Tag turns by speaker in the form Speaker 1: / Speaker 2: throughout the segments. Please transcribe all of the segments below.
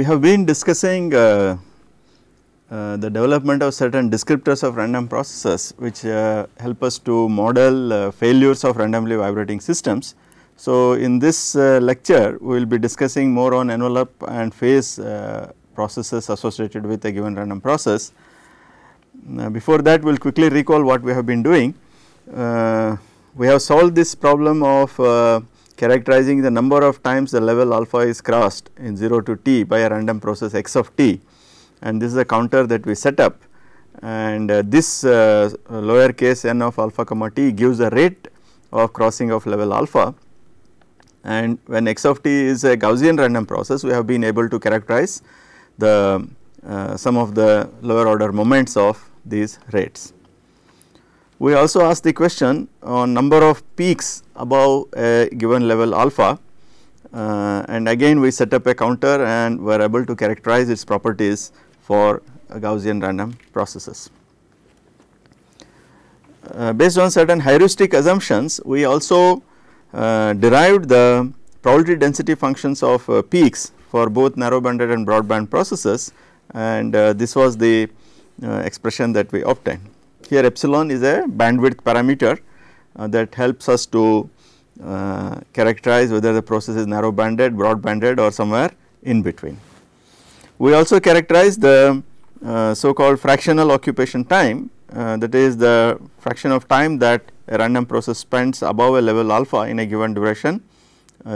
Speaker 1: We have been discussing uh, uh, the development of certain descriptors of random processes which uh, help us to model uh, failures of randomly vibrating systems. So, in this uh, lecture we will be discussing more on envelope and phase uh, processes associated with a given random process. before that we will quickly recall what we have been doing. we have solved this problem of characterizing the number of times the level alpha is crossed in 0 to t by a random process x of t and this is a counter that we set up and uh, this uh, lower case n of alpha comma t gives a rate of crossing of level alpha and when x of t is a Gaussian random process we have been able to characterize the uh, some of the lower order moments of these rates. We also asked the question on number of peaks above a given level alpha uh, and again we set up a counter and we are able to characterize its properties for Gaussian random processes. Uh, based on certain heuristic assumptions we also uh, derived the probability density functions of uh, peaks for both narrow banded and broadband processes and uh, this was the uh, expression that we obtained. Here epsilon is a bandwidth parameter uh, that helps us to uh, characterize whether the process is narrow banded, broad banded or somewhere in between. We also characterize the uh, so called fractional occupation time that is the fraction of time that a random process spends above a level alpha in a given duration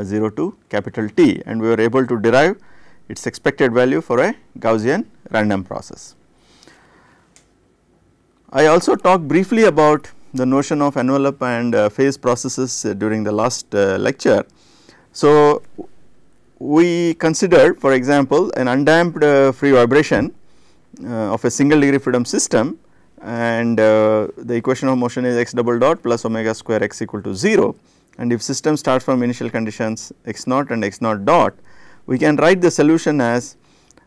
Speaker 1: 0 to capital T and we were able to derive its expected value for a Gaussian random process. I also talked briefly about the notion of envelope and uh, phase processes uh, during the last uh, lecture. So, we considered for example, an undamped free vibration of a single degree freedom system and the equation of motion is x double dot plus omega square x equal to 0 and if system starts from initial conditions x naught and x naught dot, we can write the solution as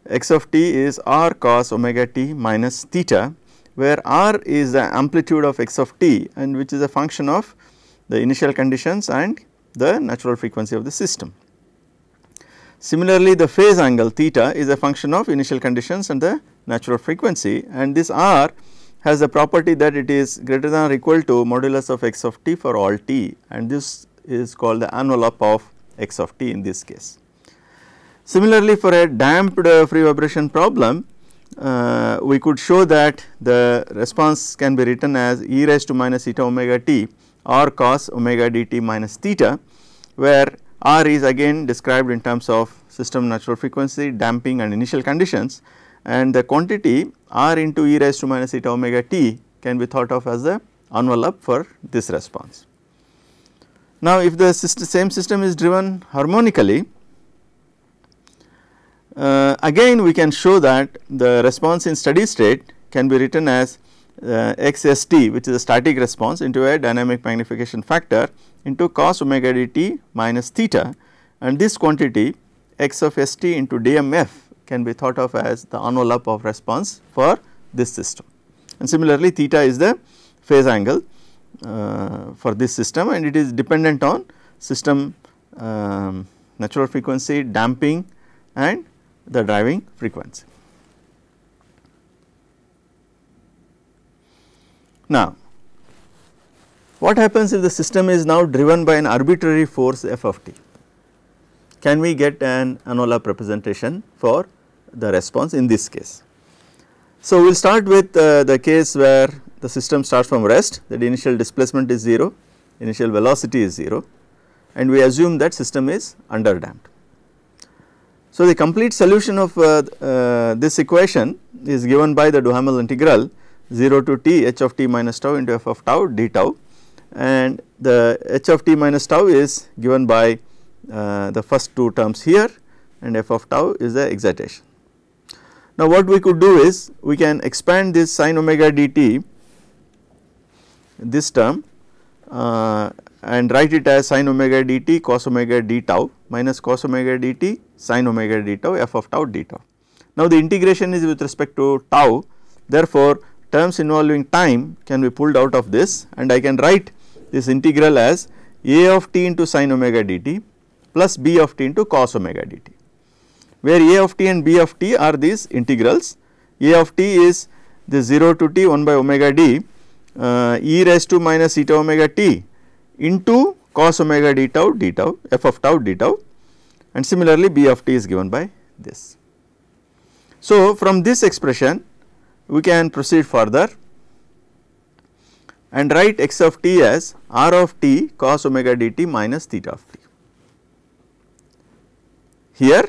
Speaker 1: x of t is r cos omega t minus theta where r is the amplitude of x of t and which is a function of the initial conditions and the natural frequency of the system. Similarly, the phase angle theta is a function of initial conditions and the natural frequency and this r has the property that it is greater than or equal to modulus of x of t for all t and this is called the envelope of x of t in this case. Similarly, for a damped uh, free vibration problem, uh, we could show that the response can be written as e raised to minus eta omega t or cos omega dt minus theta where r is again described in terms of system natural frequency, damping and initial conditions and the quantity r into e raised to minus eta omega t can be thought of as the envelope for this response. Now, if the system, same system is driven harmonically, uh, again we can show that the response in steady state can be written as uh, xst which is a static response into a dynamic magnification factor into cos omega dt minus theta and this quantity x of st into dmf can be thought of as the envelope of response for this system. And similarly theta is the phase angle uh, for this system and it is dependent on system um, natural frequency, damping and the driving frequency. Now, what happens if the system is now driven by an arbitrary force f of t? Can we get an Anolap representation for the response in this case? So, we will start with uh, the case where the system starts from rest that initial displacement is 0, initial velocity is 0 and we assume that system is underdamped. So, the complete solution of uh, uh, this equation is given by the Duhamel integral 0 to t h of t minus tau into f of tau d tau and the h of t minus tau is given by uh, the first two terms here and f of tau is the excitation. Now what we could do is we can expand this sin omega dt this term uh, and write it as sin omega dt cos omega d tau minus cos omega dt sin omega d tau f of tau d tau. Now, the integration is with respect to tau therefore, terms involving time can be pulled out of this and I can write this integral as a of t into sin omega dt plus b of t into cos omega dt where a of t and b of t are these integrals a of t is the 0 to t 1 by omega d uh, e raised to minus eta omega t into cos omega d tau d tau f of tau d tau and similarly b of t is given by this. So, from this expression we can proceed further and write x of t as r of t cos omega dt minus theta of t. Here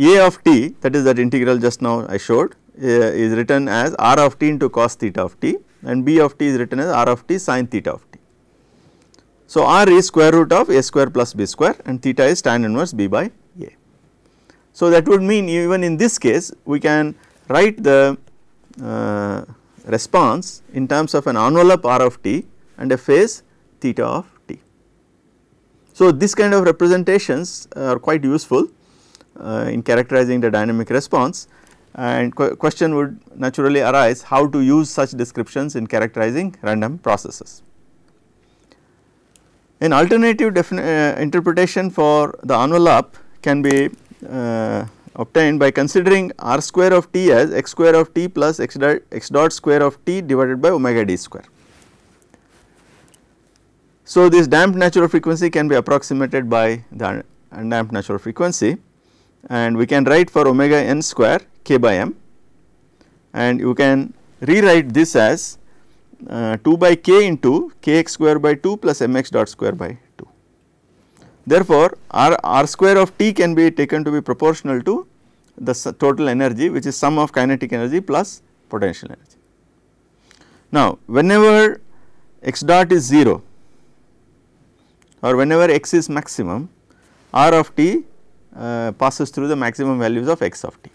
Speaker 1: a of t that is that integral just now I showed uh, is written as r of t into cos theta of t and b of t is written as r of t sin theta of t. So, r is square root of a square plus b square and theta is tan inverse b by a. So, that would mean even in this case we can write the uh, response in terms of an envelope r of t and a phase theta of t. So, this kind of representations are quite useful uh, in characterizing the dynamic response and qu question would naturally arise how to use such descriptions in characterizing random processes. An alternative uh, interpretation for the envelope can be uh, obtained by considering r square of t as x square of t plus x dot, x dot square of t divided by omega d square. So, this damped natural frequency can be approximated by the undamped natural frequency and we can write for omega n square k by m and you can rewrite this as uh, 2 by k into kx square by 2 plus mx dot square by 2. Therefore, r, r square of t can be taken to be proportional to the total energy which is sum of kinetic energy plus potential energy. Now, whenever x dot is 0 or whenever x is maximum, r of t uh, passes through the maximum values of x of t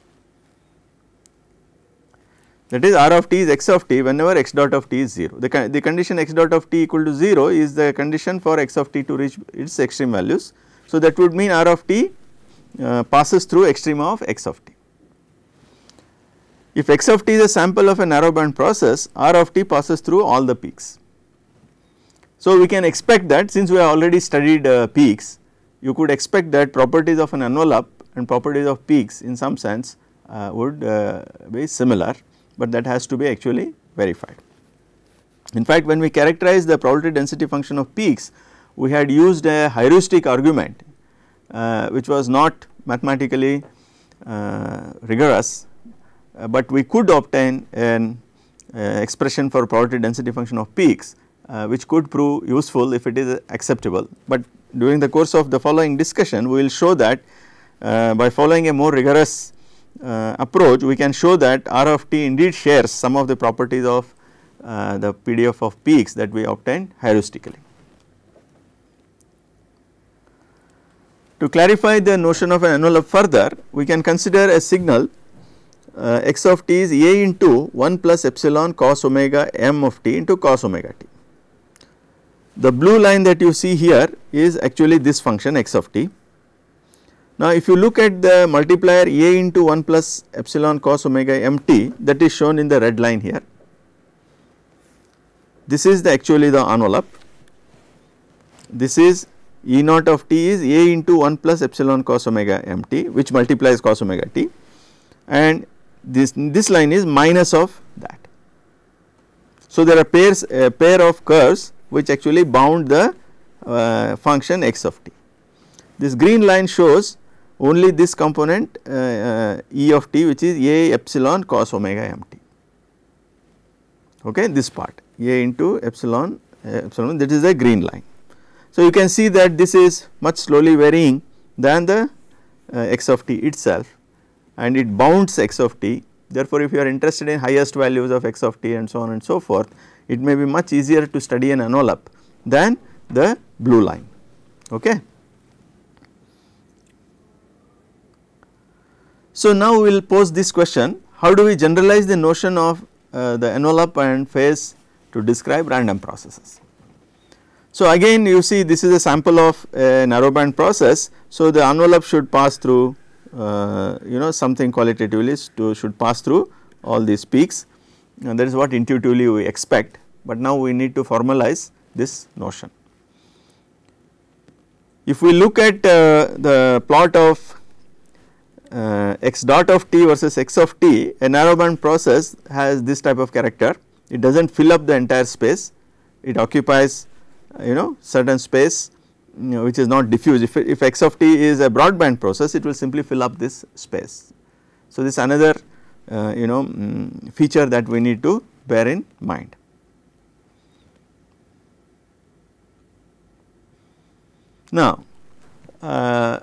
Speaker 1: that is r of t is x of t whenever x dot of t is 0. The, con the condition x dot of t equal to 0 is the condition for x of t to reach its extreme values. So, that would mean r of t uh, passes through extrema of x of t. If x of t is a sample of a narrow band process, r of t passes through all the peaks. So, we can expect that since we have already studied uh, peaks, you could expect that properties of an envelope and properties of peaks in some sense uh, would uh, be similar but that has to be actually verified. In fact, when we characterize the probability density function of peaks, we had used a heuristic argument uh, which was not mathematically uh, rigorous, uh, but we could obtain an uh, expression for probability density function of peaks uh, which could prove useful if it is acceptable. But during the course of the following discussion, we will show that uh, by following a more rigorous uh, approach we can show that R of t indeed shares some of the properties of uh, the PDF of peaks that we obtained heuristically. To clarify the notion of an envelope further we can consider a signal uh, x of t is a into 1 plus epsilon cos omega m of t into cos omega t. The blue line that you see here is actually this function x of t now, if you look at the multiplier A into 1 plus epsilon cos omega m t that is shown in the red line here. This is the actually the envelope. This is E naught of t is A into 1 plus epsilon cos omega m t which multiplies cos omega t and this, this line is minus of that. So, there are pairs a pair of curves which actually bound the uh, function x of t. This green line shows only this component uh, uh, E of t which is A epsilon cos omega m t okay this part A into epsilon uh, epsilon that is the green line. So, you can see that this is much slowly varying than the x of t itself and it bounds x of t therefore, if you are interested in highest values of x of t and so on and so forth it may be much easier to study an envelope than the blue line okay. So, now we will pose this question how do we generalize the notion of uh, the envelope and phase to describe random processes. So, again you see this is a sample of a narrowband process. So, the envelope should pass through uh, you know something qualitatively to should pass through all these peaks and that is what intuitively we expect, but now we need to formalize this notion. If we look at uh, the plot of uh, x dot of t versus x of t, a narrowband process has this type of character. It does not fill up the entire space, it occupies uh, you know certain space you know, which is not diffuse. If, if x of t is a broadband process, it will simply fill up this space. So, this another uh, you know um, feature that we need to bear in mind. Now, uh,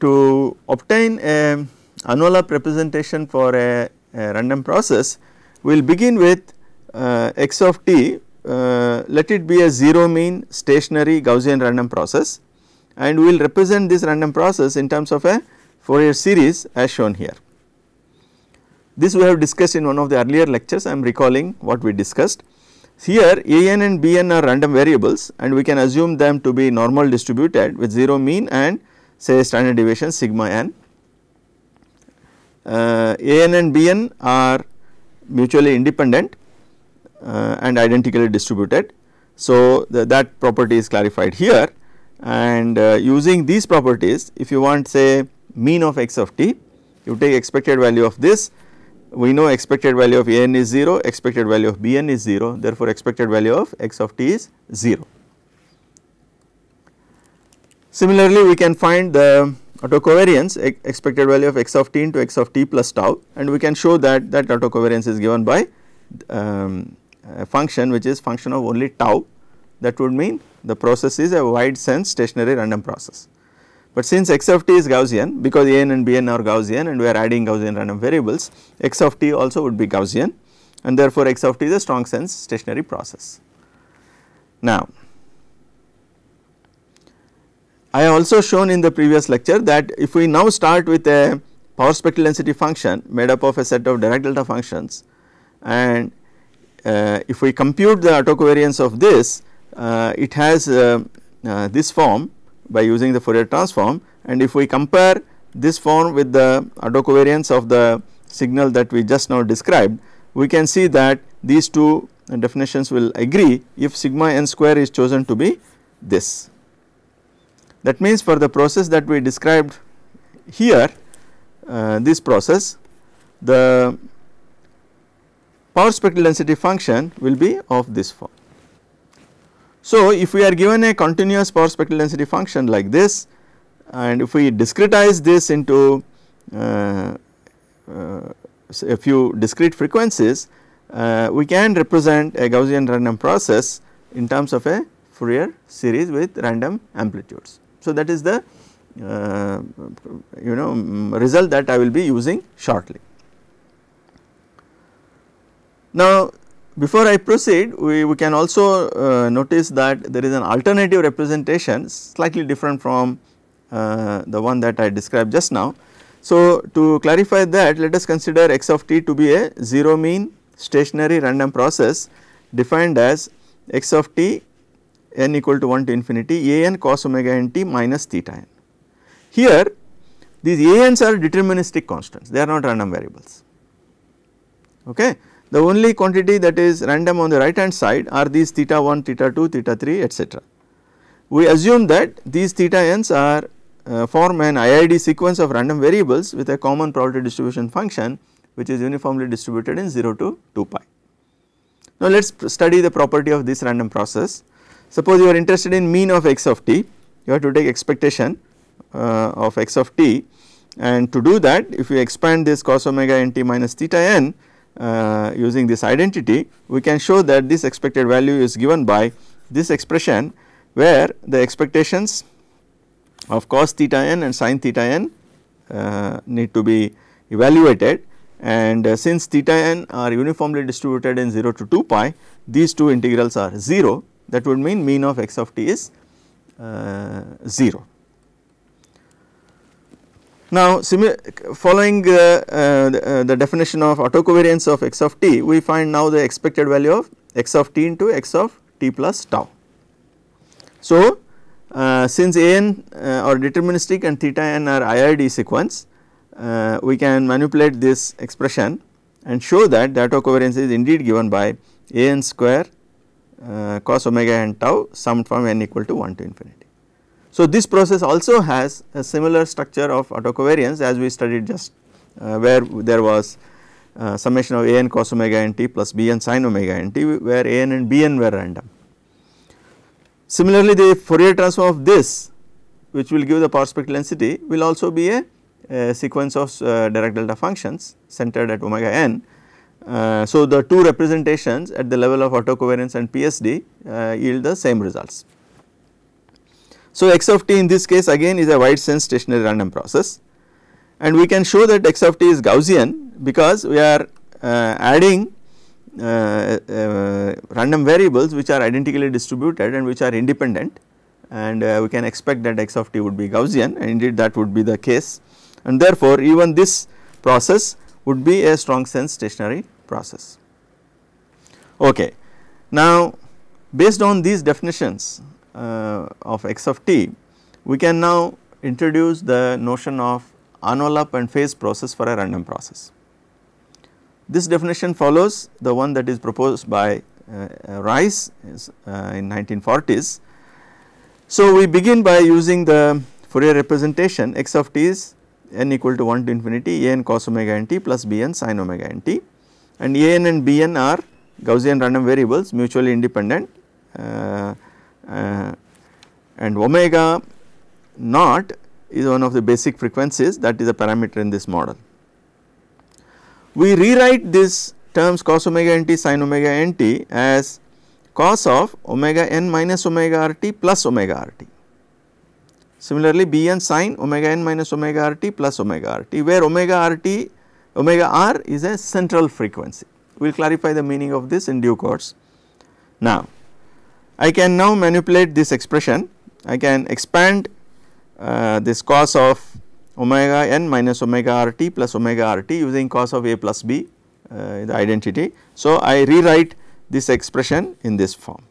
Speaker 1: to obtain a envelope representation for a, a, random process, we will begin with uh, x of t, uh, let it be a 0 mean stationary Gaussian random process and we will represent this random process in terms of a Fourier series as shown here. This we have discussed in one of the earlier lectures, I am recalling what we discussed. Here an and bn are random variables and we can assume them to be normal distributed with 0 mean and say standard deviation sigma n. Uh, An and Bn are mutually independent uh, and identically distributed. So, the, that property is clarified here and uh, using these properties if you want say mean of x of t you take expected value of this we know expected value of An is 0 expected value of Bn is 0 therefore expected value of x of t is 0. Similarly, we can find the autocovariance e expected value of x of t into x of t plus tau and we can show that that autocovariance is given by um, a function which is function of only tau that would mean the process is a wide sense stationary random process. But since x of t is Gaussian because an and bn are Gaussian and we are adding Gaussian random variables x of t also would be Gaussian and therefore x of t is a strong sense stationary process. Now I also shown in the previous lecture that if we now start with a power spectral density function made up of a set of Dirac delta functions and uh, if we compute the autocovariance of this, uh, it has uh, uh, this form by using the Fourier transform and if we compare this form with the autocovariance of the signal that we just now described, we can see that these two definitions will agree if sigma n square is chosen to be this. That means for the process that we described here, uh, this process, the power spectral density function will be of this form. So, if we are given a continuous power spectral density function like this and if we discretize this into uh, uh, a few discrete frequencies, uh, we can represent a Gaussian random process in terms of a Fourier series with random amplitudes. So, that is the uh, you know result that I will be using shortly. Now, before I proceed we, we can also uh, notice that there is an alternative representation slightly different from uh, the one that I described just now. So, to clarify that let us consider x of t to be a 0 mean stationary random process defined as x of t n equal to 1 to infinity a n cos omega n t minus theta n. Here these a n s are deterministic constants they are not random variables okay. The only quantity that is random on the right hand side are these theta 1, theta 2, theta 3 etc. We assume that these theta n's are uh, form an IID sequence of random variables with a common probability distribution function which is uniformly distributed in 0 to 2 pi. Now let us study the property of this random process Suppose you are interested in mean of x of t, you have to take expectation uh, of x of t and to do that if you expand this cos omega n t minus theta n uh, using this identity we can show that this expected value is given by this expression where the expectations of cos theta n and sin theta n uh, need to be evaluated and uh, since theta n are uniformly distributed in 0 to 2 pi these two integrals are 0 that would mean mean of x of t is uh, 0. Now following uh, uh, uh, the, definition of autocovariance of x of t we find now the expected value of x of t into x of t plus tau. So uh, since a n or uh, deterministic and theta n are IID sequence we can manipulate this expression and show that the autocovariance is indeed given by a n square uh, cos omega and tau summed from n equal to 1 to infinity. So, this process also has a similar structure of autocovariance as we studied just uh, where there was uh, summation of a n cos omega n t plus b n sin omega n t where a n and b n were random. Similarly, the Fourier transform of this which will give the power spectral density will also be a, a sequence of uh, Dirac delta functions centered at omega n uh, so, the two representations at the level of autocovariance and PSD uh, yield the same results. So, x of t in this case again is a wide sense stationary random process and we can show that x of t is Gaussian because we are uh, adding uh, uh, random variables which are identically distributed and which are independent and we can expect that x of t would be Gaussian and indeed that would be the case and therefore, even this process would be a strong sense stationary process. Okay. Now, based on these definitions uh, of x of t, we can now introduce the notion of envelope and phase process for a random process. This definition follows the one that is proposed by uh, uh Rice is, uh, in 1940s. So, we begin by using the Fourier representation x of t is n equal to 1 to infinity a n cos omega n t plus b n sin omega n t and a n and b n are Gaussian random variables mutually independent uh, uh, and omega naught is one of the basic frequencies that is a parameter in this model. We rewrite these terms cos omega n t sin omega n t as cos of omega n minus omega r t plus omega r t Similarly, Bn sine omega n minus omega rt plus omega rt where omega rt omega r is a central frequency. We will clarify the meaning of this in due course. Now, I can now manipulate this expression. I can expand uh, this cos of omega n minus omega rt plus omega rt using cos of a plus b uh, the identity. So, I rewrite this expression in this form.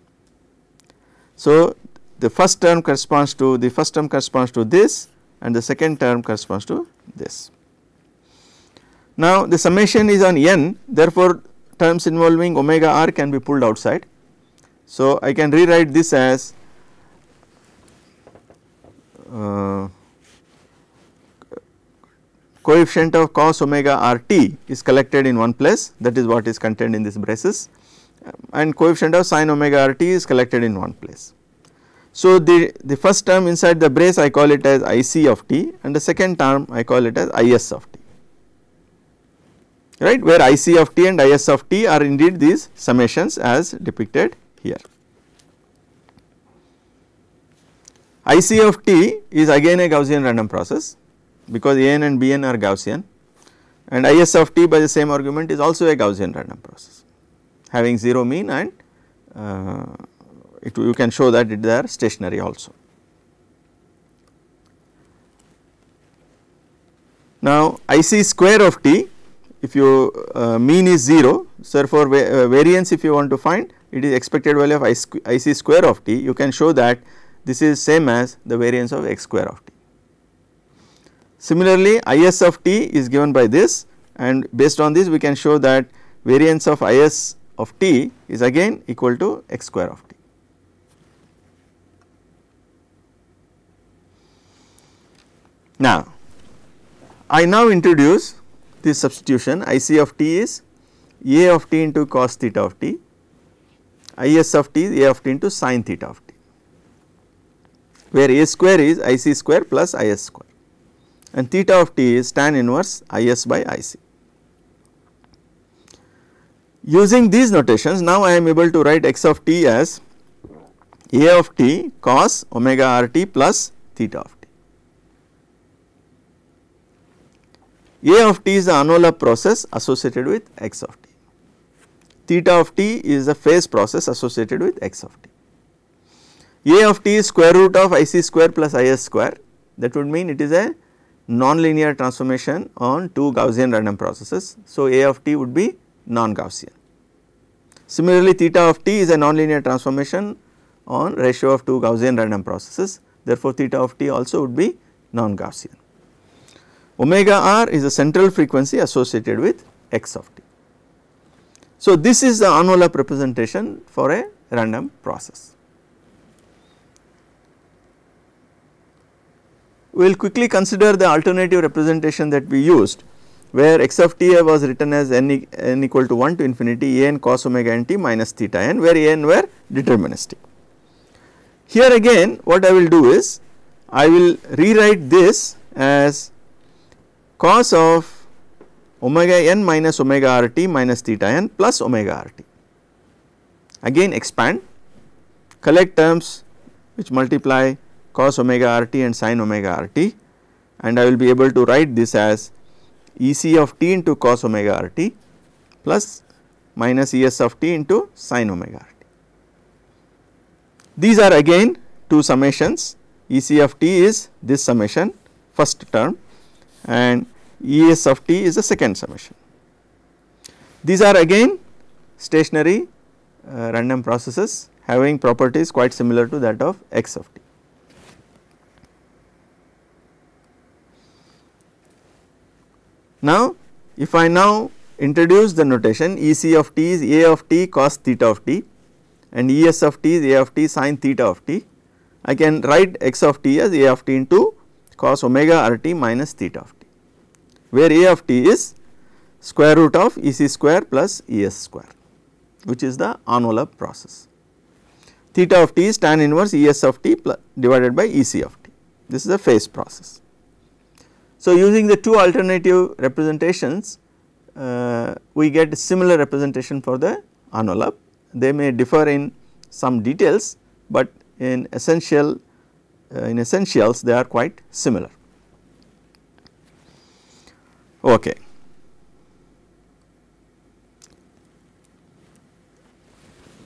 Speaker 1: So, the first term corresponds to the first term corresponds to this and the second term corresponds to this. Now, the summation is on n therefore, terms involving omega r can be pulled outside. So, I can rewrite this as uh, coefficient of cos omega r t is collected in one place that is what is contained in this braces and coefficient of sin omega r t is collected in one place. So, the, the first term inside the brace I call it as IC of t and the second term I call it as IS of t, right where IC of t and IS of t are indeed these summations as depicted here. IC of t is again a Gaussian random process because An and Bn are Gaussian and Is of t by the same argument is also a Gaussian random process having 0 mean and uh, it, you can show that it they are stationary also. Now, IC square of t if you uh, mean is 0, so therefore, va uh, variance if you want to find it is expected value of IC square of t you can show that this is same as the variance of x square of t. Similarly, Is of t is given by this and based on this we can show that variance of Is of t is again equal to x square of t. Now, I now introduce this substitution I c of t is a of t into cos theta of t, I s of t is a of t into sin theta of t, where a square is I c square plus I s square and theta of t is tan inverse I s by I c. Using these notations now I am able to write x of t as a of t cos omega r t plus theta of t. A of t is the Anola process associated with x of t, theta of t is the phase process associated with x of t. A of t is square root of ic square plus is square that would mean it is a non-linear transformation on two Gaussian random processes. So, A of t would be non-Gaussian. Similarly, theta of t is a non-linear transformation on ratio of two Gaussian random processes therefore, theta of t also would be non-Gaussian omega r is the central frequency associated with x of t. So, this is the envelope representation for a random process. We will quickly consider the alternative representation that we used where x of t was written as n equal to 1 to infinity a n cos omega n t minus theta n where a n were deterministic. Here again what I will do is I will rewrite this as cos of omega n minus omega r t minus theta n plus omega r t. Again expand, collect terms which multiply cos omega r t and sin omega r t and I will be able to write this as E c of t into cos omega r t plus minus E s of t into sin omega r t. These are again two summations E c of t is this summation first term and Es of t is the second summation. These are again stationary uh, random processes having properties quite similar to that of x of t. Now, if I now introduce the notation EC of t is A of t cos theta of t and ES of t is A of t sin theta of t, I can write x of t as A of t into cos omega r t minus theta of t where A of t is square root of E c square plus E s square which is the envelope process. Theta of t is tan inverse E s of t divided by E c of t this is a phase process. So, using the two alternative representations uh, we get similar representation for the envelope they may differ in some details, but in essential uh, in essentials they are quite similar. Okay.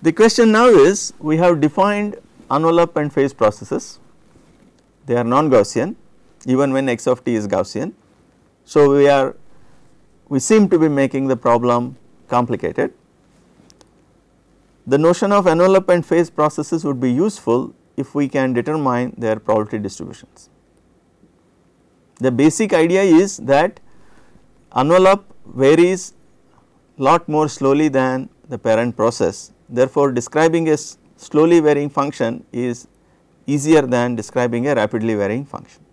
Speaker 1: The question now is we have defined envelope and phase processes. They are non-Gaussian even when x of t is Gaussian. So, we are we seem to be making the problem complicated. The notion of envelope and phase processes would be useful if we can determine their probability distributions. The basic idea is that Envelope varies lot more slowly than the parent process. Therefore, describing a slowly varying function is easier than describing a rapidly varying function.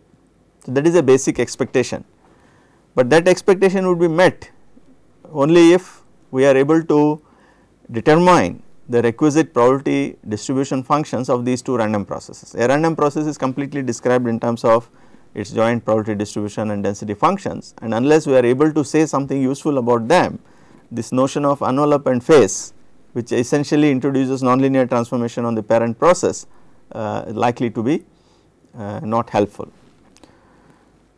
Speaker 1: So, that is a basic expectation, but that expectation would be met only if we are able to determine the requisite probability distribution functions of these two random processes. A random process is completely described in terms of its joint probability distribution and density functions and unless we are able to say something useful about them this notion of envelope and phase which essentially introduces nonlinear transformation on the parent process uh, likely to be uh, not helpful.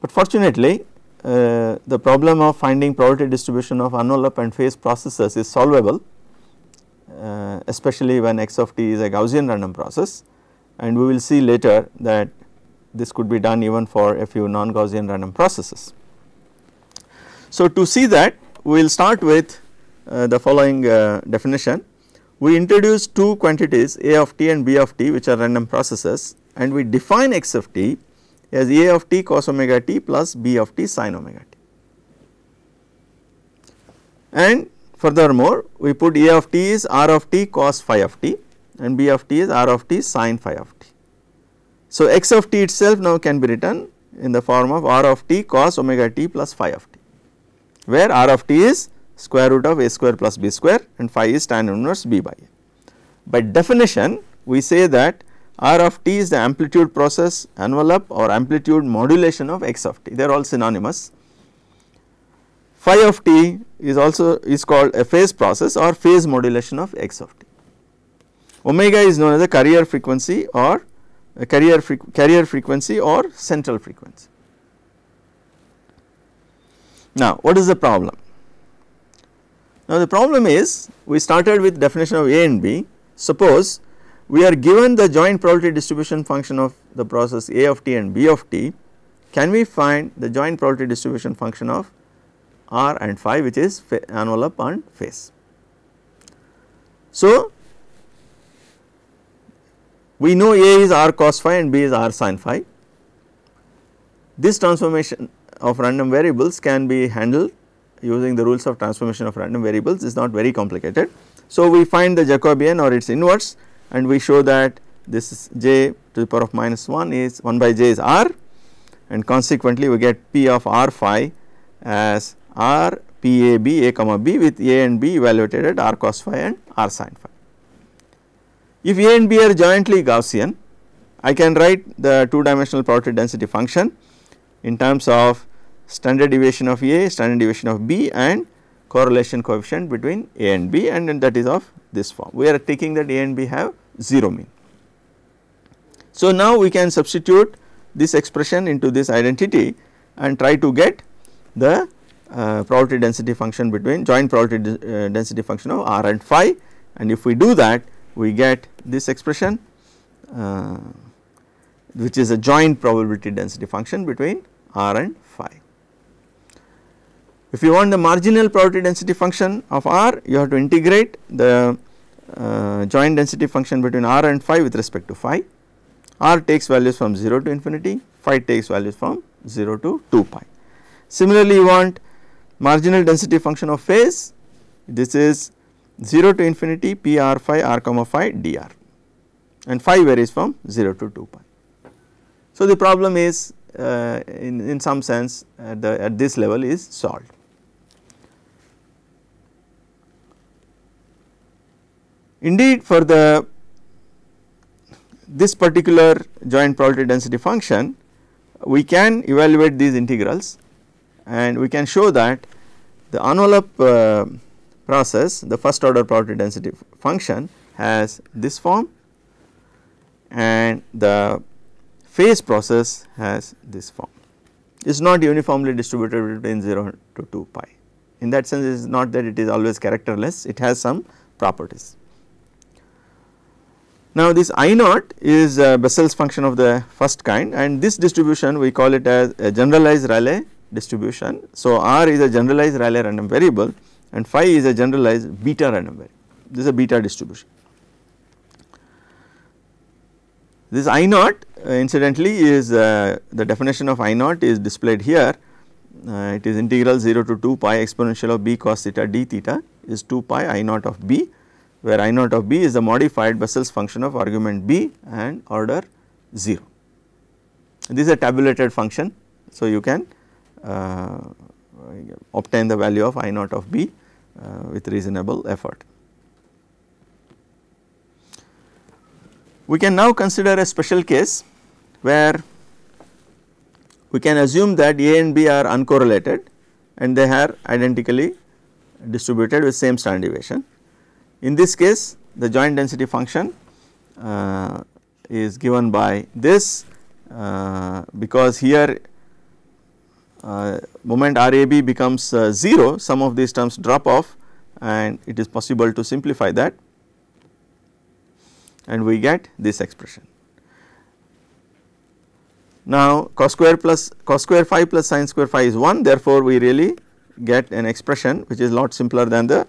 Speaker 1: But fortunately uh, the problem of finding probability distribution of envelope and phase processes is solvable uh, especially when x of t is a Gaussian random process and we will see later that this could be done even for a few non-Gaussian random processes. So, to see that we will start with uh, the following uh, definition. We introduce two quantities A of t and B of t which are random processes and we define x of t as A of t cos omega t plus B of t sin omega t. And furthermore, we put A of t is R of t cos phi of t and B of t is R of t sin phi of t. So, x of t itself now can be written in the form of r of t cos omega t plus phi of t, where r of t is square root of a square plus b square and phi is tan inverse b by a. By definition, we say that r of t is the amplitude process envelope or amplitude modulation of x of t, they are all synonymous. Phi of t is also is called a phase process or phase modulation of x of t. Omega is known as the carrier frequency or carrier, fre carrier frequency or central frequency. Now, what is the problem? Now, the problem is we started with definition of A and B. Suppose we are given the joint probability distribution function of the process A of t and B of t, can we find the joint probability distribution function of r and phi which is envelope and phase. So, we know A is r cos phi and B is r sin phi. This transformation of random variables can be handled using the rules of transformation of random variables is not very complicated. So, we find the Jacobian or its inverse and we show that this is j to the power of minus 1 is 1 by j is r and consequently we get p of r phi as r p a b a comma b with a and b evaluated at r cos phi and r sin phi. If A and B are jointly Gaussian, I can write the two dimensional probability density function in terms of standard deviation of A, standard deviation of B and correlation coefficient between A and B and, that is of this form. We are taking that A and B have 0 mean. So, now we can substitute this expression into this identity and try to get the uh, probability density function between joint probability uh, density function of r and phi and if we do that we get this expression uh, which is a joint probability density function between r and phi. If you want the marginal probability density function of r, you have to integrate the uh, joint density function between r and phi with respect to phi. r takes values from 0 to infinity, phi takes values from 0 to 2 pi. Similarly, you want marginal density function of phase, this is 0 to infinity p r phi r comma phi dr and phi varies from 0 to 2 pi. So, the problem is uh, in, in some sense at, the, at this level is solved. Indeed, for the this particular joint probability density function, we can evaluate these integrals and we can show that the envelope uh, process the first order probability density function has this form and the phase process has this form. It is not uniformly distributed between 0 to 2 pi. In that sense, it is not that it is always characterless, it has some properties. Now, this I naught is uh, Bessel's function of the first kind and this distribution we call it as a generalized Rayleigh distribution. So, R is a generalized Rayleigh random variable and phi is a generalized beta random variable. This is a beta distribution. This I naught uh, incidentally is uh, the definition of I naught is displayed here. Uh, it is integral 0 to 2 pi exponential of b cos theta d theta is 2 pi I naught of b where I naught of b is the modified Bessel's function of argument b and order 0. This is a tabulated function. So, you can uh, obtain the value of I naught of B uh, with reasonable effort. We can now consider a special case where we can assume that A and B are uncorrelated and they are identically distributed with same standard deviation. In this case the joint density function uh, is given by this uh, because here uh, moment RAB becomes uh, 0, some of these terms drop off and it is possible to simplify that and we get this expression. Now, cos square plus cos square phi plus sin square phi is 1 therefore, we really get an expression which is lot simpler than the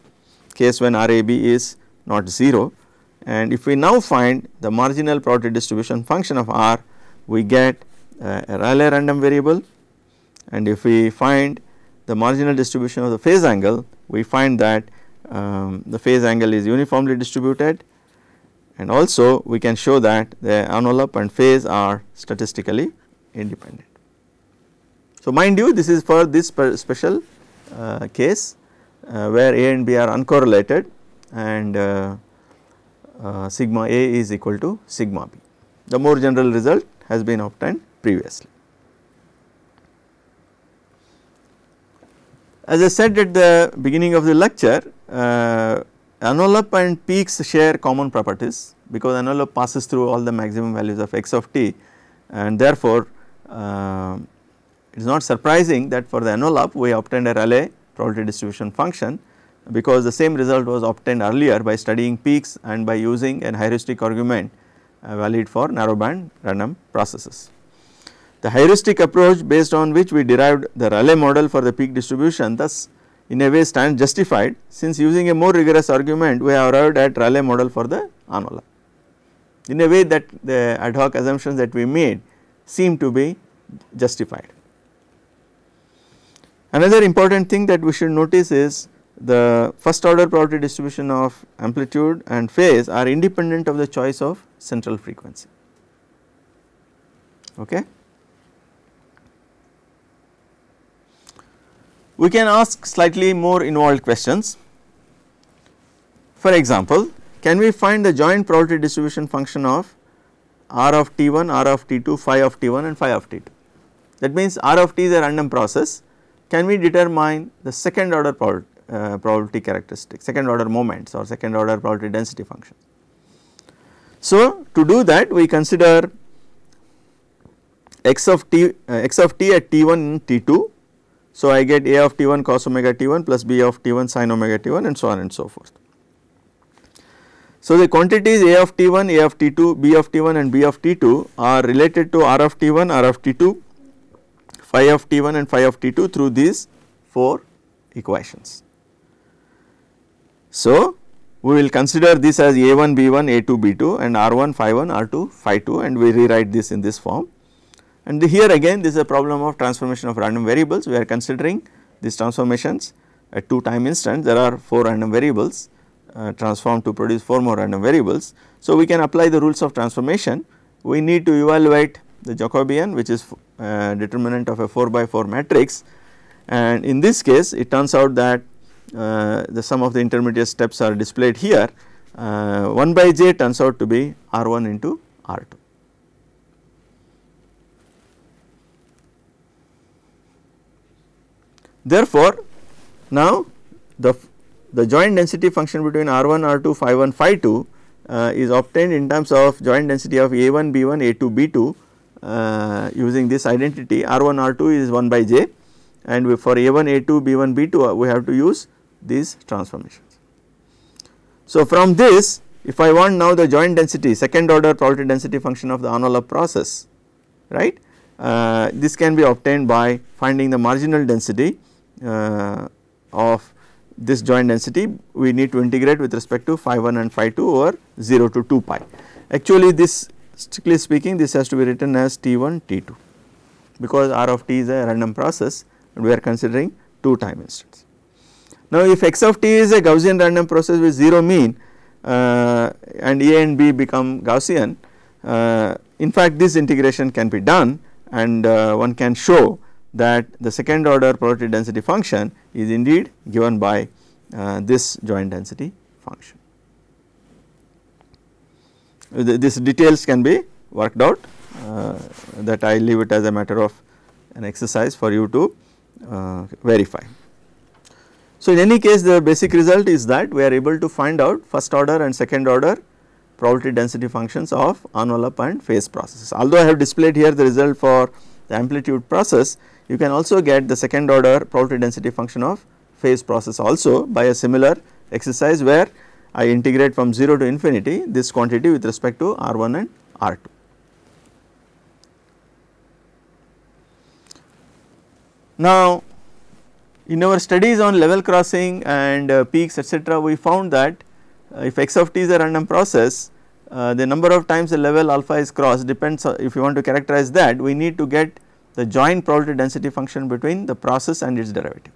Speaker 1: case when RAB is not 0 and if we now find the marginal probability distribution function of R we get uh, a Rayleigh random variable and if we find the marginal distribution of the phase angle, we find that um, the phase angle is uniformly distributed and also we can show that the envelope and phase are statistically independent. So, mind you this is for this special uh, case uh, where A and B are uncorrelated and uh, uh, sigma A is equal to sigma B. The more general result has been obtained previously. As I said at the beginning of the lecture, uh, envelope and peaks share common properties because envelope passes through all the maximum values of x of t and therefore, uh, it is not surprising that for the envelope we obtained a Rayleigh probability distribution function because the same result was obtained earlier by studying peaks and by using an heuristic argument uh, valid for narrowband random processes. The heuristic approach based on which we derived the Rayleigh model for the peak distribution thus in a way stands justified since using a more rigorous argument we have arrived at Rayleigh model for the annular. In a way that the ad hoc assumptions that we made seem to be justified. Another important thing that we should notice is the first order probability distribution of amplitude and phase are independent of the choice of central frequency. Okay. we can ask slightly more involved questions. For example, can we find the joint probability distribution function of r of t1, r of t2, phi of t1 and phi of t2. That means r of t is a random process, can we determine the second order prob uh, probability characteristic, second order moments or second order probability density function. So, to do that we consider x of t, uh, x of t at t1 in t2 so, I get A of t1 cos omega t1 plus B of t1 sin omega t1 and so on and so forth. So, the quantities A of t1, A of t2, B of t1 and B of t2 are related to R of t1, R of t2, phi of t1 and phi of t2 through these 4 equations. So, we will consider this as A1, B1, A2, B2 and R1, phi 1, R2, phi 2 and we rewrite this in this form. And here again this is a problem of transformation of random variables. We are considering these transformations at 2 time instants. There are 4 random variables uh, transformed to produce 4 more random variables. So, we can apply the rules of transformation. We need to evaluate the Jacobian which is uh, determinant of a 4 by 4 matrix and in this case it turns out that uh, the sum of the intermediate steps are displayed here uh, 1 by j turns out to be r1 into r2. Therefore, now the, the joint density function between R1, R2, phi 1, phi 2 uh, is obtained in terms of joint density of A1, B1, A2, B2 uh, using this identity R1, R2 is 1 by J and for A1, A2, B1, B2 we have to use these transformations. So, from this if I want now the joint density second order probability density function of the Arnold process right uh, this can be obtained by finding the marginal density uh, of this joint density we need to integrate with respect to phi 1 and phi 2 over 0 to 2 pi. Actually this strictly speaking this has to be written as T1 T2 because R of t is a random process and we are considering 2 time instants. Now if x of t is a Gaussian random process with 0 mean uh, and A and B become Gaussian uh, in fact this integration can be done and uh, one can show that the second order probability density function is indeed given by uh, this joint density function. Uh, the, this details can be worked out uh, that I leave it as a matter of an exercise for you to uh, verify. So, in any case the basic result is that we are able to find out first order and second order probability density functions of envelope and phase processes. Although I have displayed here the result for the amplitude process, you can also get the second order probability density function of phase process also by a similar exercise where I integrate from 0 to infinity this quantity with respect to R1 and R2. Now, in our studies on level crossing and uh, peaks etc., we found that uh, if x of t is a random process, uh, the number of times the level alpha is crossed depends uh, if you want to characterize that we need to get the joint probability density function between the process and its derivative.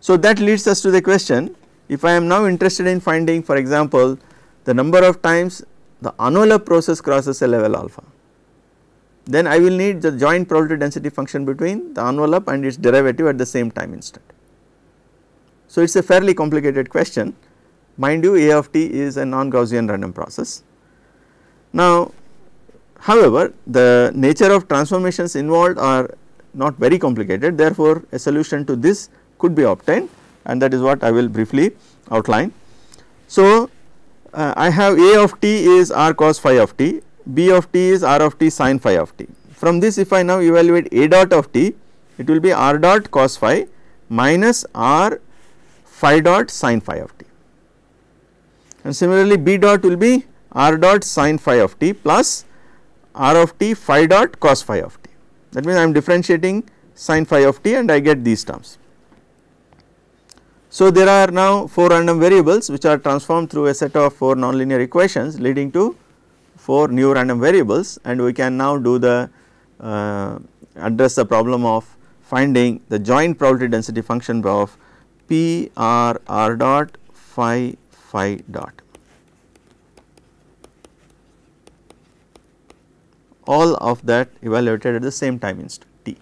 Speaker 1: So, that leads us to the question if I am now interested in finding for example, the number of times the annular process crosses a level alpha then I will need the joint probability density function between the envelope and its derivative at the same time instant. So, it is a fairly complicated question mind you A of t is a non Gaussian random process. Now, However, the nature of transformations involved are not very complicated therefore, a solution to this could be obtained and that is what I will briefly outline. So, uh, I have A of t is r cos phi of t, B of t is r of t sin phi of t. From this if I now evaluate A dot of t it will be r dot cos phi minus r phi dot sin phi of t and similarly B dot will be r dot sin phi of t plus r of t phi dot cos phi of t. That means, I am differentiating sin phi of t and I get these terms. So, there are now 4 random variables which are transformed through a set of 4 nonlinear equations leading to 4 new random variables and we can now do the uh, address the problem of finding the joint probability density function of p r r dot phi phi dot. all of that evaluated at the same time instant t.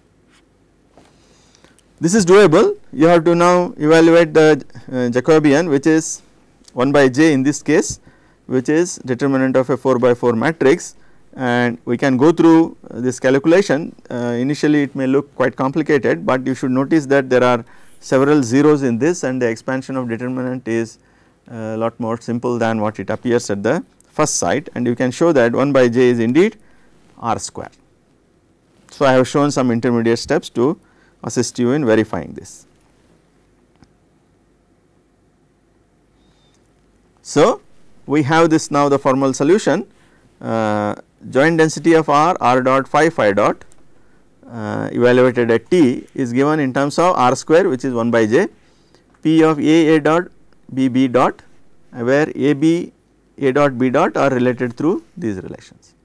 Speaker 1: This is doable you have to now evaluate the uh, Jacobian which is 1 by j in this case which is determinant of a 4 by 4 matrix and we can go through uh, this calculation uh, initially it may look quite complicated, but you should notice that there are several zeros in this and the expansion of determinant is uh, a lot more simple than what it appears at the first sight and you can show that 1 by j is indeed r square. So, I have shown some intermediate steps to assist you in verifying this. So, we have this now the formal solution uh, joint density of r r dot phi phi dot uh, evaluated at t is given in terms of r square which is 1 by j p of a a dot b b dot where a b a dot b dot are related through these relations.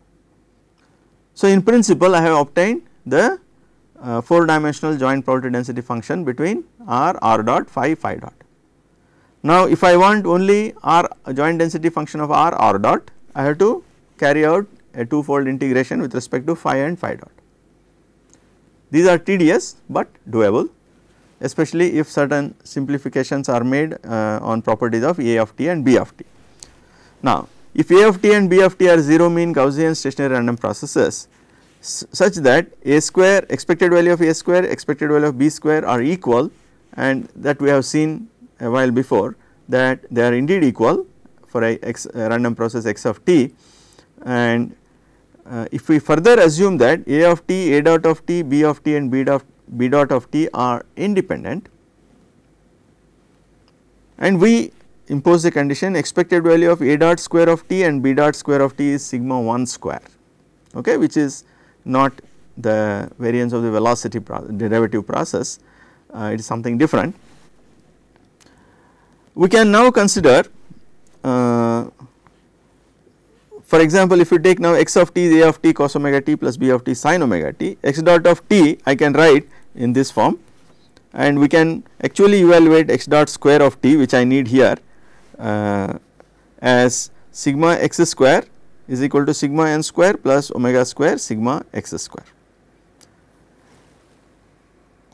Speaker 1: So, in principle I have obtained the uh, 4 dimensional joint probability density function between r, r dot, phi, phi dot. Now, if I want only r joint density function of r, r dot, I have to carry out a two-fold integration with respect to phi and phi dot. These are tedious but doable especially if certain simplifications are made uh, on properties of A of t and B of t. Now, if A of t and B of t are 0 mean Gaussian stationary random processes such that A square expected value of A square expected value of B square are equal and that we have seen a while before that they are indeed equal for a x a random process x of t and uh, if we further assume that A of t, A dot of t, B of t and B dot, B dot of t are independent and we impose the condition expected value of a dot square of t and b dot square of t is sigma 1 square okay which is not the variance of the velocity pro derivative process uh, it is something different. We can now consider uh, for example, if you take now x of t is a of t cos omega t plus b of t sin omega t x dot of t I can write in this form and we can actually evaluate x dot square of t which I need here uh, as sigma x square is equal to sigma n square plus omega square sigma x square,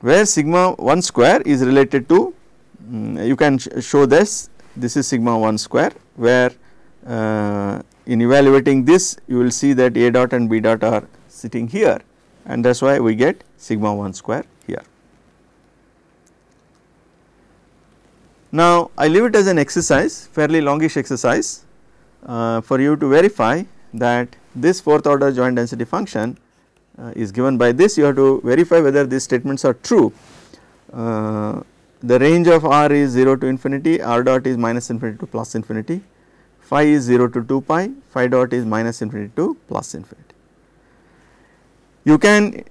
Speaker 1: where sigma 1 square is related to um, you can sh show this this is sigma 1 square where uh, in evaluating this you will see that a dot and b dot are sitting here and that is why we get sigma 1 square Now, I leave it as an exercise fairly longish exercise uh, for you to verify that this fourth order joint density function uh, is given by this you have to verify whether these statements are true. Uh, the range of r is 0 to infinity, r dot is minus infinity to plus infinity, phi is 0 to 2 pi, phi dot is minus infinity to plus infinity. You can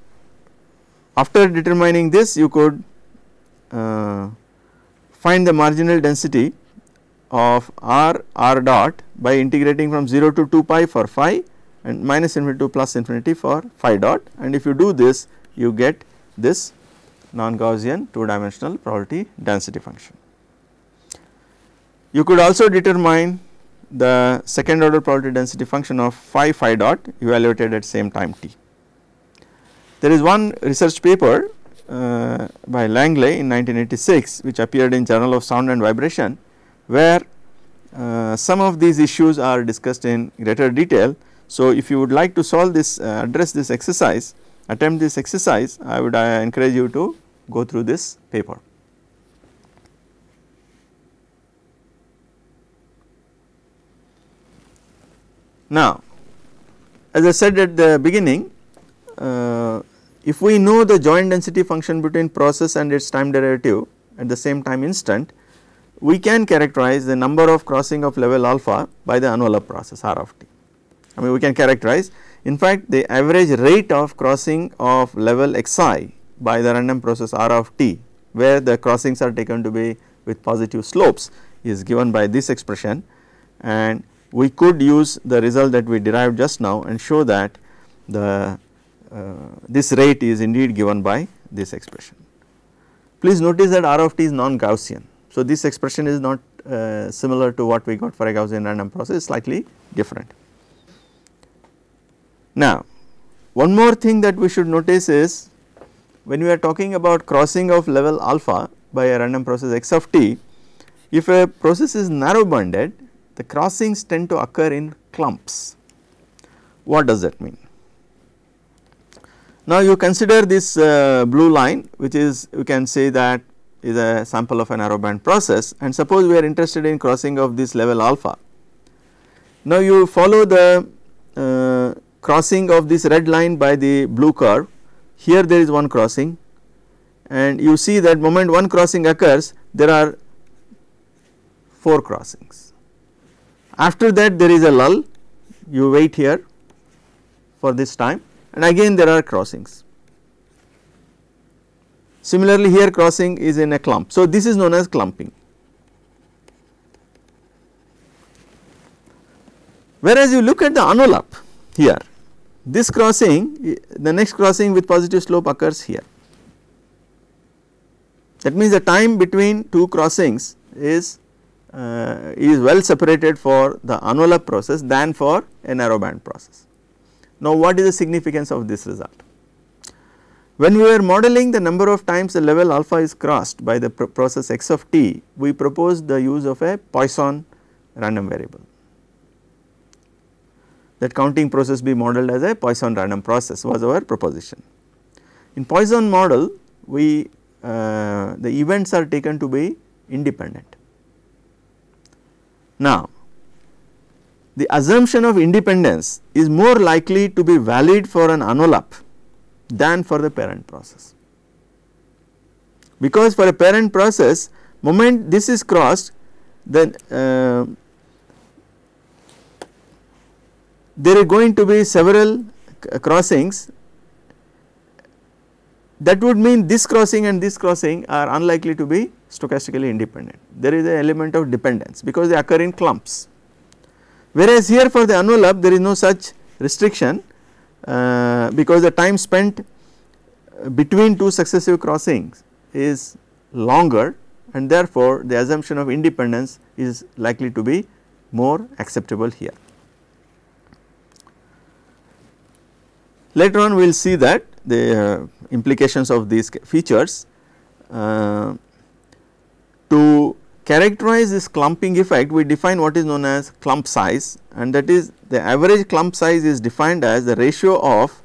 Speaker 1: after determining this you could uh, find the marginal density of r r dot by integrating from 0 to 2 pi for phi and minus infinity to plus infinity for phi dot and if you do this you get this non-Gaussian two dimensional probability density function. You could also determine the second order probability density function of phi phi dot evaluated at same time t. There is one research paper uh, by Langley in 1986 which appeared in Journal of Sound and Vibration where uh, some of these issues are discussed in greater detail. So, if you would like to solve this uh, address this exercise attempt this exercise I would uh, encourage you to go through this paper. Now, as I said at the beginning uh, if we know the joint density function between process and its time derivative at the same time instant, we can characterize the number of crossing of level alpha by the envelope process R of t. I mean we can characterize in fact the average rate of crossing of level xi by the random process R of t where the crossings are taken to be with positive slopes is given by this expression and we could use the result that we derived just now and show that the uh, this rate is indeed given by this expression. Please notice that R of t is non-Gaussian. So, this expression is not uh, similar to what we got for a Gaussian random process slightly different. Now one more thing that we should notice is when we are talking about crossing of level alpha by a random process x of t, if a process is narrow banded the crossings tend to occur in clumps. What does that mean? Now, you consider this uh, blue line which is we can say that is a sample of a narrow band process and suppose we are interested in crossing of this level alpha. Now, you follow the uh, crossing of this red line by the blue curve, here there is one crossing and you see that moment one crossing occurs there are 4 crossings. After that there is a lull you wait here for this time and again there are crossings. Similarly, here crossing is in a clump. So, this is known as clumping. Whereas, you look at the anolap here, this crossing, the next crossing with positive slope occurs here. That means, the time between two crossings is uh, is well separated for the anolap process than for a narrow band process. Now, what is the significance of this result? When we were modeling the number of times the level alpha is crossed by the process x of t, we proposed the use of a Poisson random variable. That counting process be modeled as a Poisson random process was our proposition. In Poisson model, we uh, the events are taken to be independent. Now, the assumption of independence is more likely to be valid for an anolap than for the parent process. Because for a parent process, moment this is crossed, then uh, there are going to be several crossings that would mean this crossing and this crossing are unlikely to be stochastically independent. There is an element of dependence because they occur in clumps. Whereas here for the envelope there is no such restriction uh, because the time spent between two successive crossings is longer and therefore, the assumption of independence is likely to be more acceptable here. Later on we will see that the uh, implications of these features uh, to characterize this clumping effect we define what is known as clump size and that is the average clump size is defined as the ratio of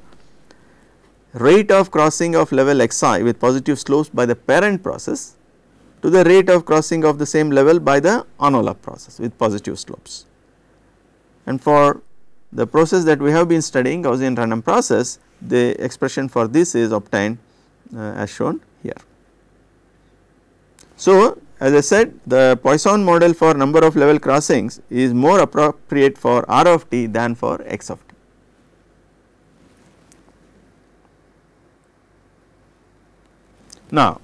Speaker 1: rate of crossing of level xi with positive slopes by the parent process to the rate of crossing of the same level by the Anola process with positive slopes. And for the process that we have been studying Gaussian random process the expression for this is obtained uh, as shown here. So, as I said the Poisson model for number of level crossings is more appropriate for R of t than for x of t. Now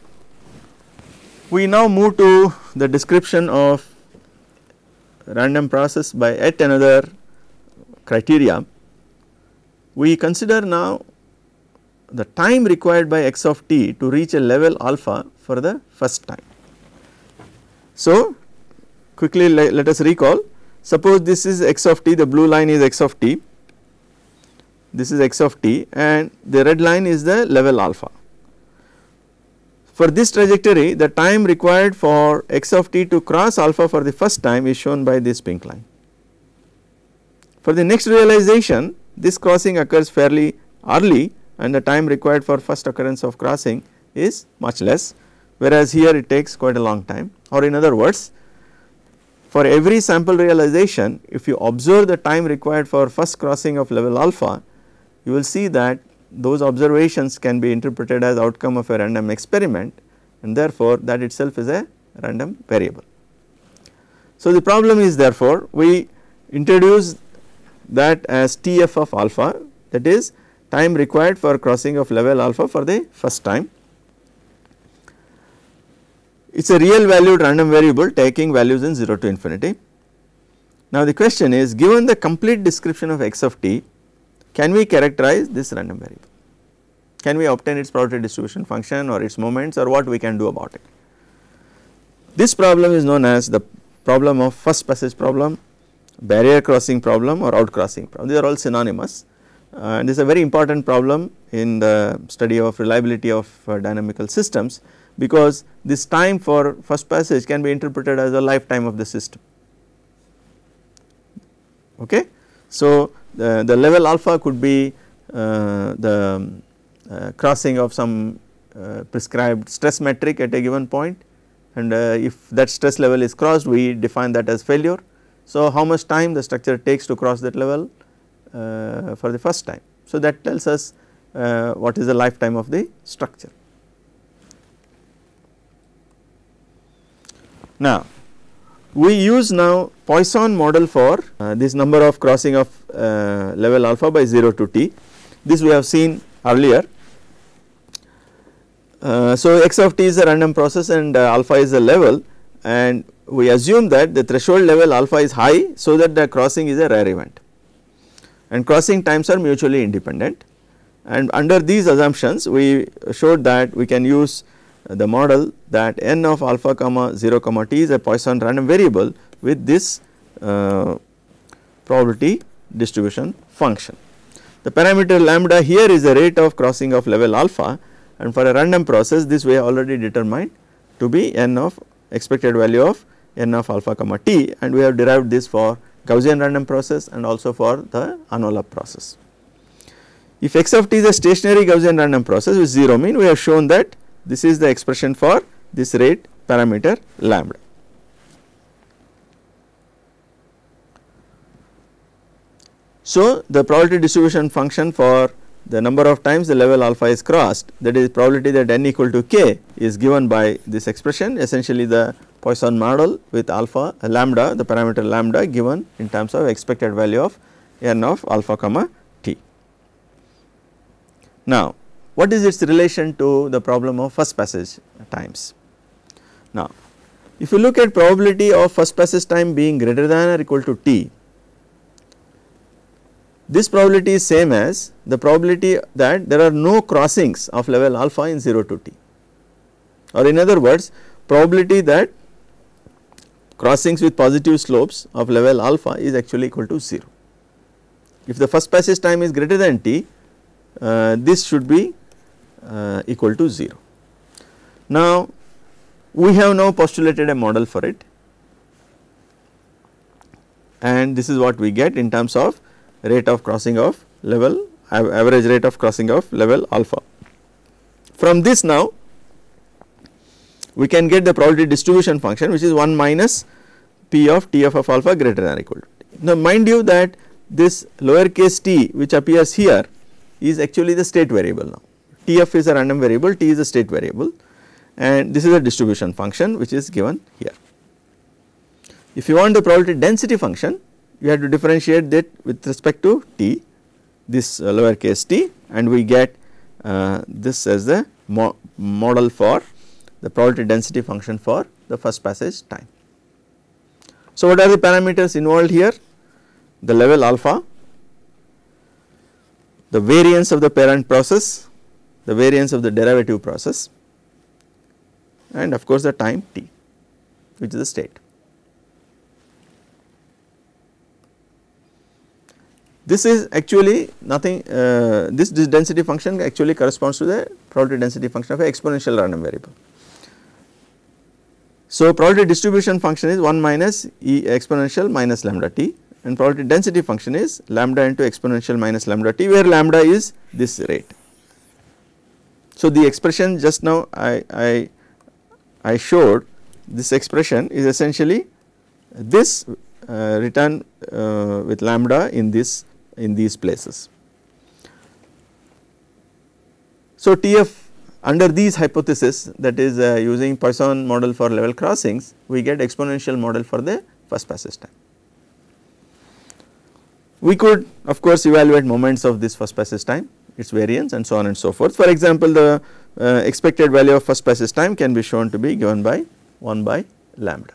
Speaker 1: we now move to the description of random process by yet another criteria. We consider now the time required by x of t to reach a level alpha for the first time. So, quickly le let us recall suppose this is x of t the blue line is x of t this is x of t and the red line is the level alpha. For this trajectory the time required for x of t to cross alpha for the first time is shown by this pink line. For the next realization this crossing occurs fairly early and the time required for first occurrence of crossing is much less whereas here it takes quite a long time or in other words for every sample realization if you observe the time required for first crossing of level alpha you will see that those observations can be interpreted as outcome of a random experiment and therefore that itself is a random variable. So the problem is therefore we introduce that as TF of alpha that is time required for crossing of level alpha for the first time it is a real valued random variable taking values in 0 to infinity. Now, the question is given the complete description of x of t, can we characterize this random variable? Can we obtain its probability distribution function or its moments or what we can do about it? This problem is known as the problem of first passage problem, barrier crossing problem or out crossing problem. These are all synonymous uh, and this is a very important problem in the study of reliability of uh, dynamical systems because this time for first passage can be interpreted as a lifetime of the system. Okay. So, the, the level alpha could be uh, the uh, crossing of some uh, prescribed stress metric at a given point and uh, if that stress level is crossed we define that as failure. So, how much time the structure takes to cross that level uh, for the first time. So, that tells us uh, what is the lifetime of the structure. Now, we use now Poisson model for uh, this number of crossing of uh, level alpha by 0 to t. This we have seen earlier. Uh, so, x of t is a random process and uh, alpha is a level and we assume that the threshold level alpha is high. So, that the crossing is a rare event and crossing times are mutually independent and under these assumptions we showed that we can use the model that n of alpha comma 0 comma t is a Poisson random variable with this uh, probability distribution function. The parameter lambda here is the rate of crossing of level alpha and for a random process this we have already determined to be n of expected value of n of alpha comma t and we have derived this for Gaussian random process and also for the Anola process. If x of t is a stationary Gaussian random process with 0 mean we have shown that this is the expression for this rate parameter lambda. So, the probability distribution function for the number of times the level alpha is crossed that is probability that n equal to k is given by this expression essentially the Poisson model with alpha lambda the parameter lambda given in terms of expected value of n of alpha comma t. Now, what is its relation to the problem of first passage times. Now if you look at probability of first passage time being greater than or equal to t, this probability is same as the probability that there are no crossings of level alpha in 0 to t or in other words probability that crossings with positive slopes of level alpha is actually equal to 0. If the first passage time is greater than t, uh, this should be uh, equal to 0. Now, we have now postulated a model for it and this is what we get in terms of rate of crossing of level average rate of crossing of level alpha. From this now we can get the probability distribution function which is 1 minus p of t of, alpha greater than or equal to t. Now mind you that this lower case t which appears here is actually the state variable now Tf is a random variable, T is a state variable and this is a distribution function which is given here. If you want the probability density function, you have to differentiate that with respect to T, this uh, lower case t and we get uh, this as the mo model for the probability density function for the first passage time. So, what are the parameters involved here? The level alpha, the variance of the parent process, the variance of the derivative process and of course the time t which is the state. This is actually nothing uh, this, this density function actually corresponds to the probability density function of an exponential random variable. So, probability distribution function is 1 minus e exponential minus lambda t and probability density function is lambda into exponential minus lambda t where lambda is this rate. So, the expression just now I, I, I showed this expression is essentially this uh, return uh, with lambda in this in these places. So, TF under these hypotheses that is uh, using Poisson model for level crossings we get exponential model for the first passage time. We could of course evaluate moments of this first passage time its variance and so on and so forth. For example, the uh, expected value of first passage time can be shown to be given by 1 by lambda.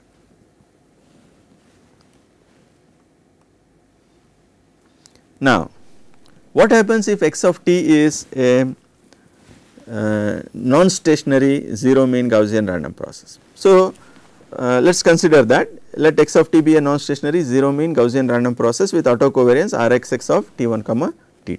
Speaker 1: Now, what happens if x of t is a uh, non-stationary 0 mean Gaussian random process. So, uh, let us consider that let x of t be a non-stationary 0 mean Gaussian random process with autocovariance Rxx of t1 comma t2.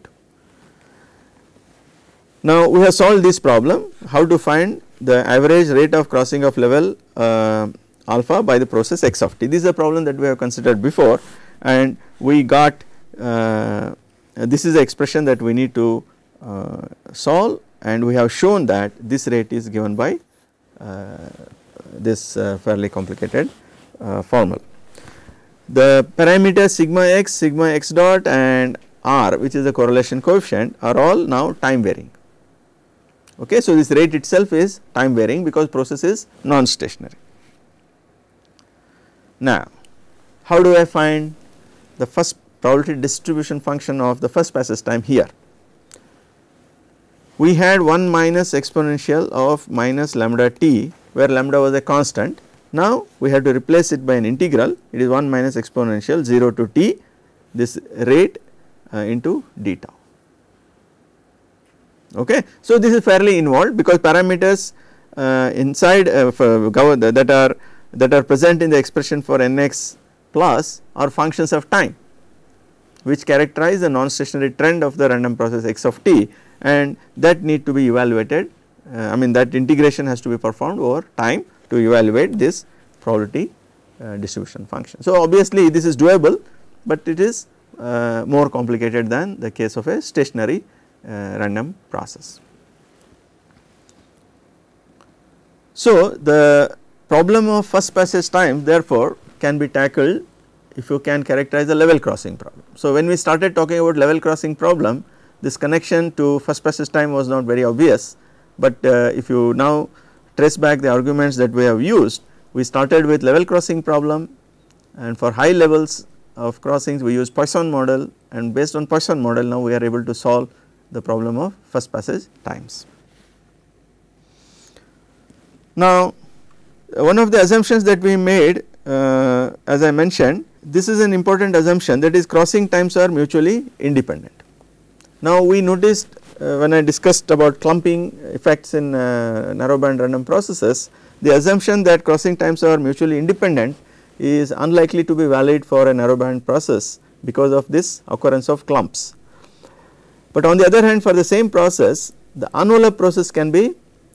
Speaker 1: Now, we have solved this problem how to find the average rate of crossing of level uh, alpha by the process x of t. This is a problem that we have considered before and we got uh, this is the expression that we need to uh, solve and we have shown that this rate is given by uh, this uh, fairly complicated uh, formula. The parameters sigma x, sigma x dot and r which is the correlation coefficient are all now time varying Okay. So, this rate itself is time varying because process is non-stationary. Now, how do I find the first probability distribution function of the first passage time here? We had 1 minus exponential of minus lambda t where lambda was a constant. Now, we have to replace it by an integral it is 1 minus exponential 0 to t this rate uh, into d tau okay. So, this is fairly involved because parameters uh, inside uh, that are that are present in the expression for nx plus are functions of time which characterize the non-stationary trend of the random process x of t and that need to be evaluated uh, I mean that integration has to be performed over time to evaluate this probability uh, distribution function. So, obviously this is doable but it is uh, more complicated than the case of a stationary uh, random process. So, the problem of first passage time therefore, can be tackled if you can characterize the level crossing problem. So, when we started talking about level crossing problem this connection to first passage time was not very obvious, but uh, if you now trace back the arguments that we have used we started with level crossing problem and for high levels of crossings we use Poisson model and based on Poisson model now we are able to solve the problem of first passage times. Now, one of the assumptions that we made uh, as I mentioned this is an important assumption that is crossing times are mutually independent. Now, we noticed uh, when I discussed about clumping effects in uh, band random processes the assumption that crossing times are mutually independent is unlikely to be valid for a narrow band process because of this occurrence of clumps but on the other hand for the same process the undeveloped process can be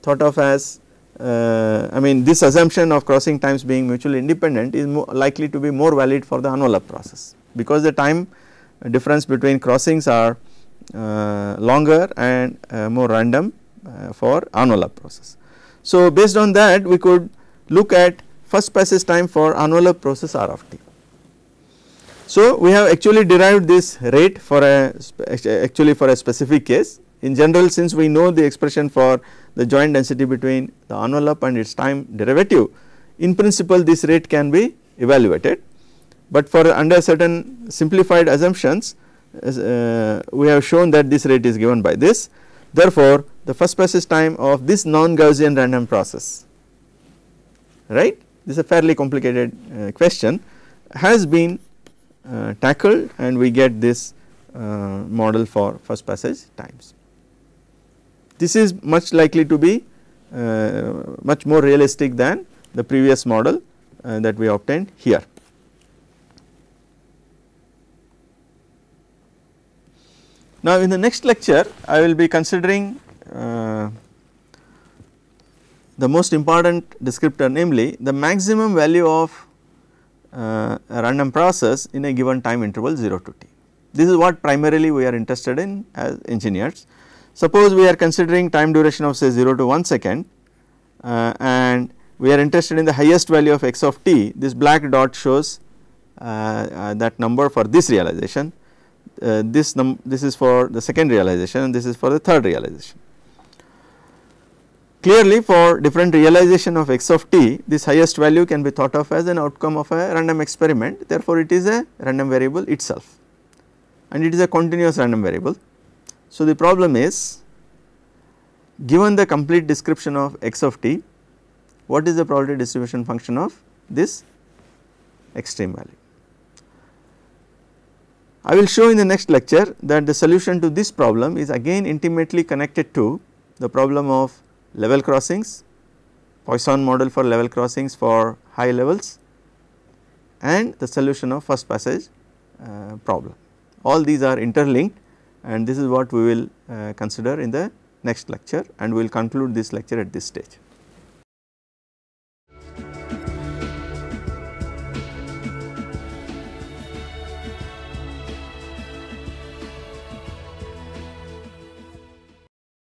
Speaker 1: thought of as uh, I mean this assumption of crossing times being mutually independent is likely to be more valid for the undeveloped process because the time uh, difference between crossings are uh, longer and uh, more random uh, for undeveloped process. So based on that we could look at first passage time for undeveloped process R of t. So, we have actually derived this rate for a actually for a specific case. In general since we know the expression for the joint density between the envelope and its time derivative, in principle this rate can be evaluated. But for under certain simplified assumptions uh, we have shown that this rate is given by this. Therefore, the first passage time of this non-Gaussian random process right this is a fairly complicated uh, question has been uh, tackled and we get this uh, model for first passage times. This is much likely to be uh, much more realistic than the previous model uh, that we obtained here. Now, in the next lecture I will be considering uh, the most important descriptor namely the maximum value of uh, random process in a given time interval 0 to t. This is what primarily we are interested in as engineers. Suppose we are considering time duration of say 0 to 1 second uh, and we are interested in the highest value of x of t, this black dot shows uh, uh that number for this realization, uh, this, this is for the second realization and this is for the third realization. Clearly for different realization of x of t this highest value can be thought of as an outcome of a random experiment therefore it is a random variable itself and it is a continuous random variable. So, the problem is given the complete description of x of t what is the probability distribution function of this extreme value. I will show in the next lecture that the solution to this problem is again intimately connected to the problem of level crossings, Poisson model for level crossings for high levels and the solution of first passage uh, problem. All these are interlinked and this is what we will uh, consider in the next lecture and we will conclude this lecture at this stage.